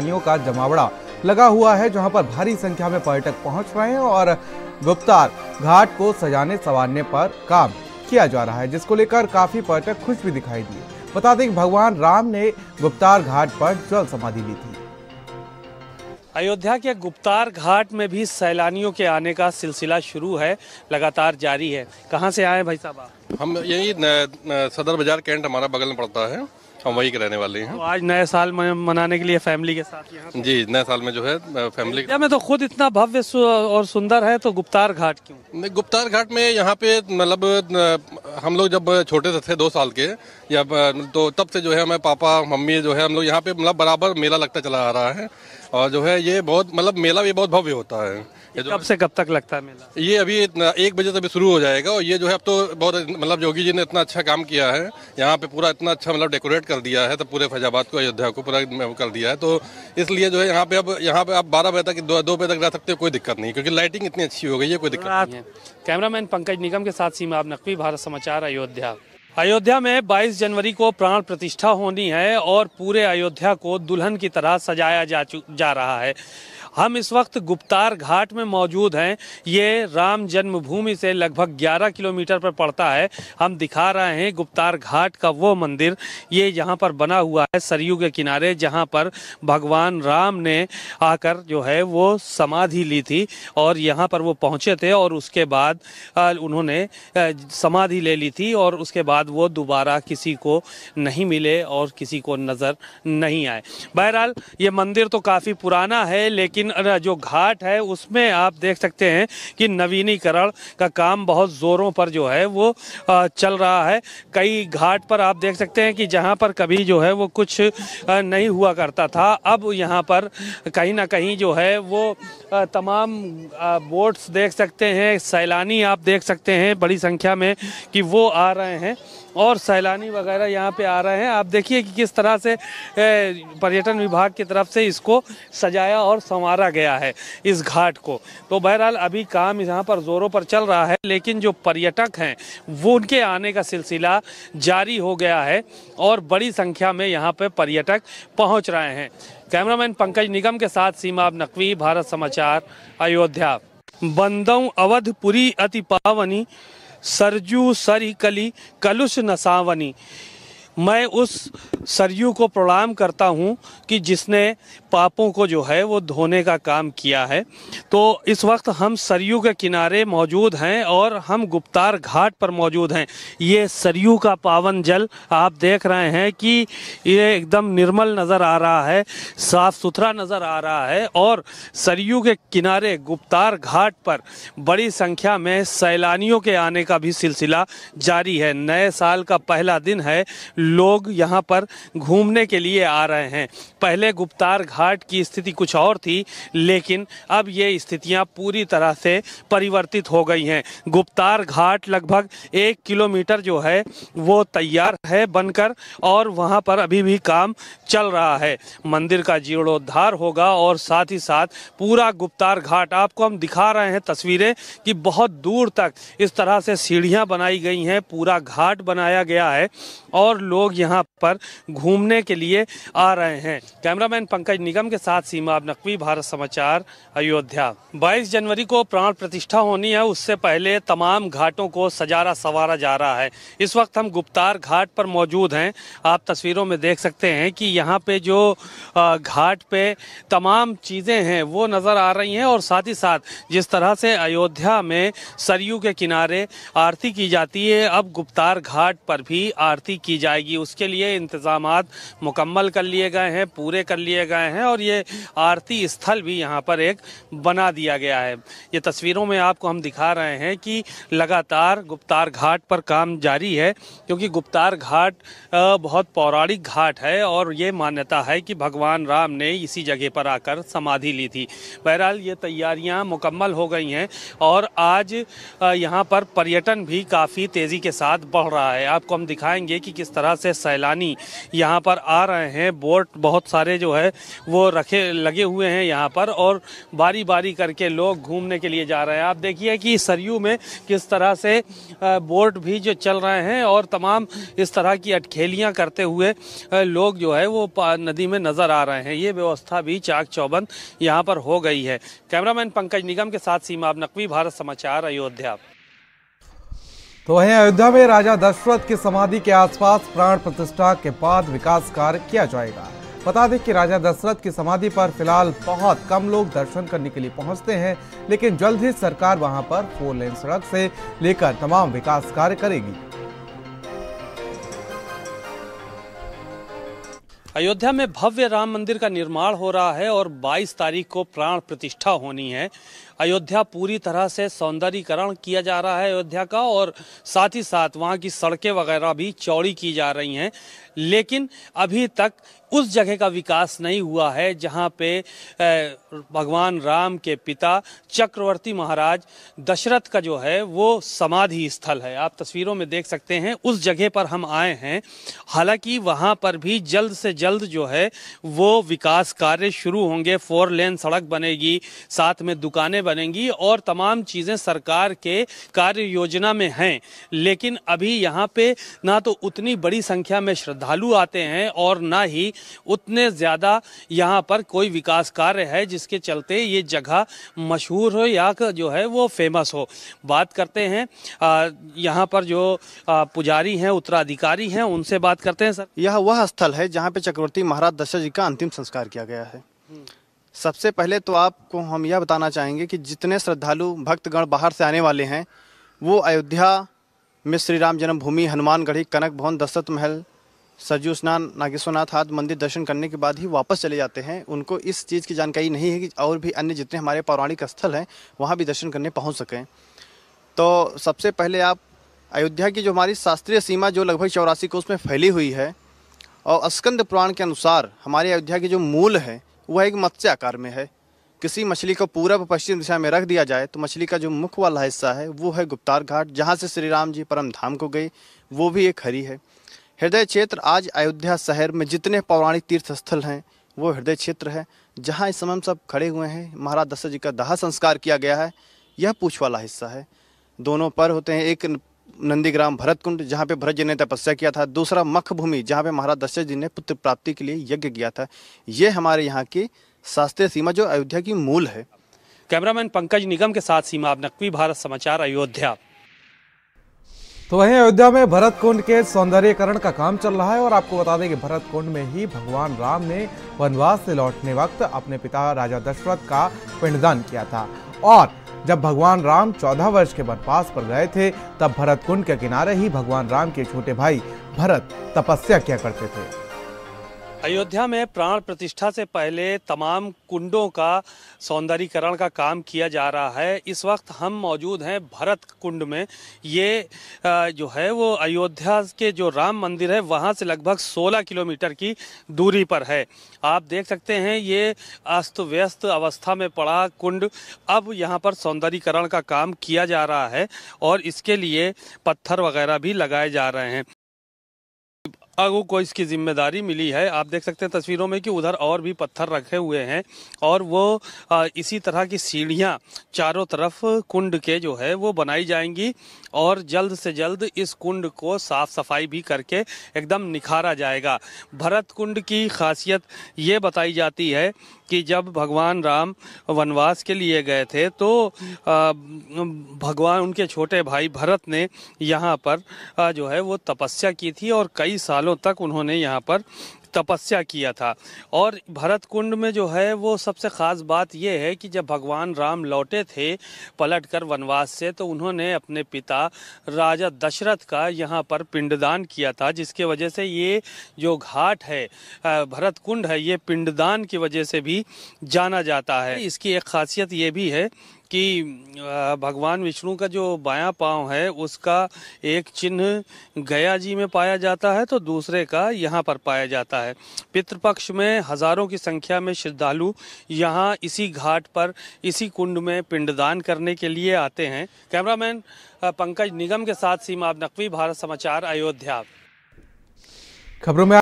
सैलानियों का जमावड़ा लगा हुआ है जहां पर भारी संख्या में पर्यटक पहुंच रहे हैं और गुप्तार घाट को सजाने संवारने पर काम किया जा रहा है जिसको लेकर काफी पर्यटक खुश भी दिखाई दिए बता दें भगवान राम ने गुप्तार घाट पर जल समाधि ली थी अयोध्या के गुप्तार घाट में भी सैलानियों के आने का सिलसिला शुरू है लगातार जारी है कहाँ से आए भाई साहब हम यही सदर बाजार कैंट हमारा बगल में पड़ता है हम वही के रहने वाले हैं तो आज नए साल मनाने के लिए फैमिली के साथ जी नए साल में जो है फैमिली में तो खुद इतना भव्य और सुंदर है तो गुप्तार घाट क्यों गुप्तार घाट में यहाँ पे मतलब हम लोग जब छोटे थे दो साल के या तो तब से जो है हमें पापा मम्मी जो है हम लोग यहाँ पे मतलब बराबर मेला लगता चला आ रहा है और जो है ये बहुत मतलब मेला भी बहुत भव्य होता है कब से कब तक लगता है मेला ये अभी एक बजे से अभी शुरू हो जाएगा और ये जो है अब तो बहुत मतलब योगी जी ने इतना अच्छा काम किया है यहाँ पे पूरा इतना अच्छा मतलब डेकोरेट कर दिया है तो पूरे फैजाबाद को अयोध्या को पूरा कर दिया है तो इसलिए जो है यहाँ पे अब यहाँ पे आप बारह बजे तक दो, बजे तक रह सकते हो कोई दिक्कत नहीं क्योंकि लाइटिंग इतनी अच्छी हो गई है कोई दिक्कत नहीं है कैमरा पंकज निगम के साथ सीमा आप नकवी भारत समाचार अयोध्या अयोध्या में 22 जनवरी को प्राण प्रतिष्ठा होनी है और पूरे अयोध्या को दुल्हन की तरह सजाया जा जा रहा है हम इस वक्त गुप्तार घाट में मौजूद हैं ये राम जन्मभूमि से लगभग 11 किलोमीटर पर पड़ता है हम दिखा रहे हैं गुप्तार घाट का वो मंदिर ये यहाँ पर बना हुआ है सरयू के किनारे जहाँ पर भगवान राम ने आकर जो है वो समाधि ली थी और यहाँ पर वो पहुँचे थे और उसके बाद उन्होंने समाधि ले ली थी और उसके बाद वो दोबारा किसी को नहीं मिले और किसी को नज़र नहीं आए बहरहाल ये मंदिर तो काफ़ी पुराना है लेकिन तीन जो घाट है उसमें आप देख सकते हैं कि नवीनीकरण का काम बहुत ज़ोरों पर जो है वो चल रहा है कई घाट पर आप देख सकते हैं कि जहाँ पर कभी जो है वो कुछ नहीं हुआ करता था अब यहाँ पर कहीं ना कहीं जो है वो तमाम बोट्स देख सकते हैं सैलानी आप देख सकते हैं बड़ी संख्या में कि वो आ रहे हैं और सैलानी वगैरह यहाँ पे आ रहे हैं आप देखिए कि किस तरह से पर्यटन विभाग की तरफ से इसको सजाया और संवार मारा गया है इस घाट को तो बहरहाल अभी काम यहाँ पर ज़ोरों पर चल रहा है लेकिन जो पर्यटक हैं वो उनके आने का सिलसिला जारी हो गया है और बड़ी संख्या में यहाँ पर पर्यटक पहुँच रहे हैं कैमरामैन पंकज निगम के साथ सीमाब नकवी भारत समाचार अयोध्या बंदऊ अवधपुरी अति पावनी सरजू सरी कली कलुष नसावनी मैं उस सरयू को प्रणाम करता हूँ कि जिसने पापों को जो है वो धोने का काम किया है तो इस वक्त हम सरयू के किनारे मौजूद हैं और हम गुप्तार घाट पर मौजूद हैं ये सरयू का पावन जल आप देख रहे हैं कि ये एकदम निर्मल नज़र आ रहा है साफ़ सुथरा नज़र आ रहा है और सरयू के किनारे गुप्तार घाट पर बड़ी संख्या में सैलानियों के आने का भी सिलसिला जारी है नए साल का पहला दिन है लोग यहाँ पर घूमने के लिए आ रहे हैं पहले गुप्तार घाट की स्थिति कुछ और थी लेकिन अब ये स्थितियाँ पूरी तरह से परिवर्तित हो गई हैं गुप्तार घाट लगभग एक किलोमीटर जो है वो तैयार है बनकर और वहाँ पर अभी भी काम चल रहा है मंदिर का जीर्णोद्धार होगा और साथ ही साथ पूरा गुप्तार घाट आपको हम दिखा रहे हैं तस्वीरें कि बहुत दूर तक इस तरह से सीढ़ियां बनाई गई हैं पूरा घाट बनाया गया है और लोग यहाँ पर घूमने के लिए आ रहे हैं कैमरामैन पंकज निगम के साथ सीमा नकवी भारत समाचार अयोध्या 22 जनवरी को प्राण प्रतिष्ठा होनी है उससे पहले तमाम घाटों को सजारा सवारा जा रहा है इस वक्त हम गुप्तार घाट पर मौजूद हैं आप तस्वीरों में देख सकते हैं कि यहाँ पे जो घाट पे तमाम चीज़ें हैं वो नज़र आ रही हैं और साथ ही साथ जिस तरह से अयोध्या में सरयू के किनारे आरती की जाती है अब गुप्तार घाट पर भी आरती की जाएगी उसके लिए इंतज़ाम मुकम्मल कर लिए गए हैं पूरे कर लिए गए हैं और ये आरती स्थल भी यहाँ पर एक बना दिया गया है ये तस्वीरों में आपको हम दिखा रहे हैं कि लगातार गुप्तार घाट पर काम जारी है क्योंकि गुप्तार घाट बहुत पौराणिक घाट है और ये मान्यता है कि भगवान राम ने इसी जगह पर आकर समाधि ली थी बहरहाल ये तैयारियां मुकम्मल हो गई हैं और आज यहाँ पर पर्यटन भी काफ़ी तेज़ी के साथ बढ़ रहा है आपको हम दिखाएंगे कि किस तरह से सैलानी पानी यहाँ पर आ रहे हैं बोट बहुत सारे जो है वो रखे लगे हुए हैं यहाँ पर और बारी बारी करके लोग घूमने के लिए जा रहे हैं आप देखिए कि सरयू में किस तरह से बोट भी जो चल रहे हैं और तमाम इस तरह की अटखेलियाँ करते हुए लोग जो है वो नदी में नज़र आ रहे हैं ये व्यवस्था भी चाक चौबंद यहाँ पर हो गई है कैमरामैन पंकज निगम के साथ सीमा नकवी भारत समाचार अयोध्या तो वहीं अयोध्या में राजा दशरथ की समाधि के आसपास प्राण प्रतिष्ठा के बाद विकास कार्य किया जाएगा बता दें कि राजा दशरथ की समाधि पर फिलहाल बहुत कम लोग दर्शन करने के लिए पहुंचते हैं लेकिन जल्द ही सरकार वहां पर फोर लेन सड़क से लेकर तमाम विकास कार्य करेगी अयोध्या में भव्य राम मंदिर का निर्माण हो रहा है और 22 तारीख को प्राण प्रतिष्ठा होनी है अयोध्या पूरी तरह से सौंदर्यीकरण किया जा रहा है अयोध्या का और साथ ही साथ वहाँ की सड़कें वगैरह भी चौड़ी की जा रही हैं लेकिन अभी तक उस जगह का विकास नहीं हुआ है जहाँ पे भगवान राम के पिता चक्रवर्ती महाराज दशरथ का जो है वो समाधि स्थल है आप तस्वीरों में देख सकते हैं उस जगह पर हम आए हैं हालांकि वहाँ पर भी जल्द से जल्द जो है वो विकास कार्य शुरू होंगे फोर लेन सड़क बनेगी साथ में दुकानें बनेंगी और तमाम चीज़ें सरकार के कार्य योजना में हैं लेकिन अभी यहाँ पे ना तो उतनी बड़ी संख्या में श्रद्धालु आते हैं और ना ही उतने ज़्यादा यहाँ पर कोई विकास कार्य है जिसके चलते ये जगह मशहूर हो या जो है वो फेमस हो बात करते हैं यहाँ पर जो पुजारी हैं उत्तराधिकारी हैं उनसे बात करते हैं सर यह वह स्थल है जहाँ पे चक्रवर्ती महाराज दशरथ जी का अंतिम संस्कार किया गया है सबसे पहले तो आपको हम यह बताना चाहेंगे कि जितने श्रद्धालु भक्तगण बाहर से आने वाले हैं वो अयोध्या में श्री राम जन्मभूमि हनुमानगढ़ी कनक भवन दशरथ महल सरजू स्नान नागेश्वरनाथ आदि मंदिर दर्शन करने के बाद ही वापस चले जाते हैं उनको इस चीज़ की जानकारी नहीं है कि और भी अन्य जितने हमारे पौराणिक स्थल हैं वहाँ भी दर्शन करने पहुँच सकें तो सबसे पहले आप अयोध्या की जो हमारी शास्त्रीय सीमा जो लगभग चौरासी कोस में फैली हुई है और अस्कंद पुराण के अनुसार हमारे अयोध्या की जो मूल है वह एक मत्स्य आकार में है किसी मछली को पूरब पश्चिम दिशा में रख दिया जाए तो मछली का जो मुख वाला हिस्सा है वो है गुप्तार घाट जहाँ से श्री राम जी परम धाम को गए वो भी एक हरी है हृदय क्षेत्र आज अयोध्या शहर में जितने पौराणिक तीर्थ स्थल हैं वो हृदय क्षेत्र है जहाँ इस समय हम सब खड़े हुए हैं महाराज दशरथ जी का दाह संस्कार किया गया है यह पूछ वाला हिस्सा है दोनों पर होते हैं एक नंदीग्राम भरत कुंड जहाँ पे भरत जी ने तपस्या किया था दूसरा मख भूमि जहाँ पे महाराज दशरथ जी ने पुत्र प्राप्ति के लिए यज्ञ किया था ये हमारे यहाँ की शास्त्रीय सीमा जो अयोध्या की मूल है कैमरामैन पंकज निगम के साथ सीमा नकवी भारत समाचार अयोध्या तो वहीं अयोध्या में भरत कुंड के सौंदर्यकरण का काम चल रहा है और आपको बता दें कि भरत कुंड में ही भगवान राम ने वनवास से लौटने वक्त अपने पिता राजा दशरथ का पिंडदान किया था और जब भगवान राम 14 वर्ष के वनवास पर गए थे तब भरत कुंड के किनारे ही भगवान राम के छोटे भाई भरत तपस्या किया करते थे अयोध्या में प्राण प्रतिष्ठा से पहले तमाम कुंडों का सौंदर्यकरण का काम किया जा रहा है इस वक्त हम मौजूद हैं भरत कुंड में ये जो है वो अयोध्या के जो राम मंदिर है वहाँ से लगभग 16 किलोमीटर की दूरी पर है आप देख सकते हैं ये अस्त व्यस्त अवस्था में पड़ा कुंड अब यहाँ पर सौंदर्यकरण का काम किया जा रहा है और इसके लिए पत्थर वगैरह भी लगाए जा रहे हैं आगो को इसकी जिम्मेदारी मिली है आप देख सकते हैं तस्वीरों में कि उधर और भी पत्थर रखे हुए हैं और वो इसी तरह की सीढ़ियां चारों तरफ कुंड के जो है वो बनाई जाएंगी और जल्द से जल्द इस कुंड को साफ सफाई भी करके एकदम निखारा जाएगा भरत कुंड की खासियत ये बताई जाती है कि जब भगवान राम वनवास के लिए गए थे तो भगवान उनके छोटे भाई भरत ने यहाँ पर जो है वो तपस्या की थी और कई सालों तक उन्होंने यहाँ पर तपस्या किया था और भरत कुंड में जो है वो सबसे ख़ास बात यह है कि जब भगवान राम लौटे थे पलट कर वनवास से तो उन्होंने अपने पिता राजा दशरथ का यहाँ पर पिंडदान किया था जिसके वजह से ये जो घाट है भरत कुंड है ये पिंडदान की वजह से भी जाना जाता है इसकी एक खासियत ये भी है कि भगवान विष्णु का जो बायां पांव है उसका एक चिन्ह गया जी में पाया जाता है तो दूसरे का यहाँ पर पाया जाता है पितृपक्ष में हजारों की संख्या में श्रद्धालु यहाँ इसी घाट पर इसी कुंड में पिंडदान करने के लिए आते हैं कैमरामैन पंकज निगम के साथ सीमा नकवी भारत समाचार अयोध्या खबरों में